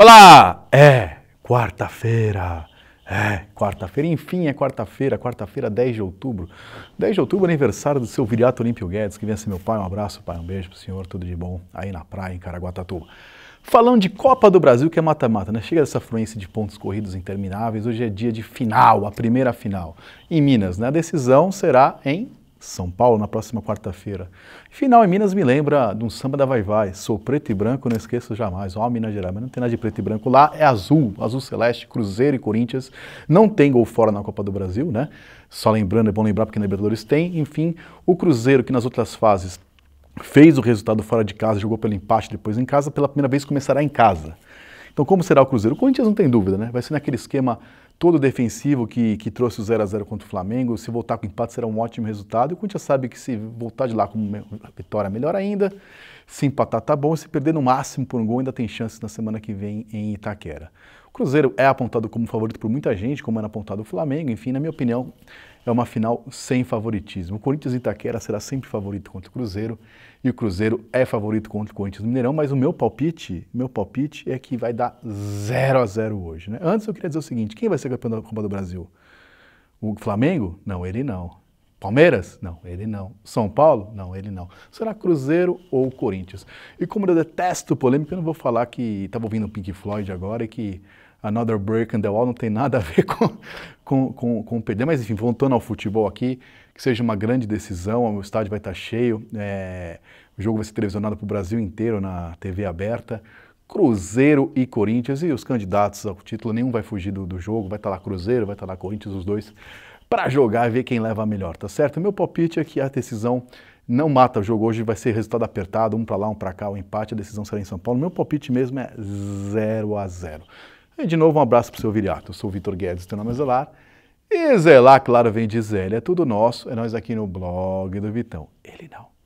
Olá! É quarta-feira! É quarta-feira, enfim, é quarta-feira, quarta-feira, 10 de outubro. 10 de outubro, aniversário do seu Viriato Olímpio Guedes, que vem ser meu pai. Um abraço, pai, um beijo pro senhor, tudo de bom aí na praia, em Caraguatatuba. Falando de Copa do Brasil, que é mata-mata, né? Chega dessa fluência de pontos corridos intermináveis. Hoje é dia de final, a primeira final, em Minas, né? A decisão será em são Paulo, na próxima quarta-feira. Final em Minas me lembra de um samba da Vai Vai. Sou preto e branco, não esqueço jamais. Ó, Minas Gerais, mas não tem nada de preto e branco. Lá é azul, azul celeste, Cruzeiro e Corinthians. Não tem gol fora na Copa do Brasil, né? Só lembrando, é bom lembrar porque na Libertadores tem. Enfim, o Cruzeiro, que nas outras fases fez o resultado fora de casa, jogou pelo empate, depois em casa, pela primeira vez começará em casa. Então, como será o Cruzeiro? O Corinthians não tem dúvida, né? Vai ser naquele esquema todo defensivo que, que trouxe o 0 a 0 contra o Flamengo, se voltar com empate será um ótimo resultado. E o Corinthians sabe que se voltar de lá com uma vitória melhor ainda, se empatar tá bom, se perder no máximo por um gol ainda tem chances na semana que vem em Itaquera. O Cruzeiro é apontado como favorito por muita gente, como era apontado o Flamengo, enfim, na minha opinião, é uma final sem favoritismo. O Corinthians Itaquera será sempre favorito contra o Cruzeiro e o Cruzeiro é favorito contra o Corinthians Mineirão, mas o meu palpite, meu palpite é que vai dar 0 a 0 hoje, né? Antes eu queria dizer o seguinte, quem vai ser campeão da Copa do Brasil? O Flamengo? Não, ele não. Palmeiras? Não, ele não. São Paulo? Não, ele não. Será Cruzeiro ou Corinthians? E como eu detesto polêmica, eu não vou falar que estava ouvindo o Pink Floyd agora e que Another Break in the Wall não tem nada a ver com, com, com, com perder. Mas enfim, voltando ao futebol aqui, que seja uma grande decisão, o estádio vai estar cheio, é, o jogo vai ser televisionado para o Brasil inteiro na TV aberta. Cruzeiro e Corinthians, e os candidatos ao título, nenhum vai fugir do, do jogo, vai estar lá Cruzeiro, vai estar lá Corinthians, os dois, para jogar e ver quem leva a melhor, tá certo? Meu palpite é que a decisão não mata o jogo hoje, vai ser resultado apertado, um para lá, um para cá, o um empate, a decisão será em São Paulo. Meu palpite mesmo é 0 a 0 e de novo, um abraço para o seu Viriato. Eu sou o Vitor Guedes, teu nome é Zelar. E Zelar, claro, vem de ele é tudo nosso. É nós aqui no blog do Vitão. Ele não.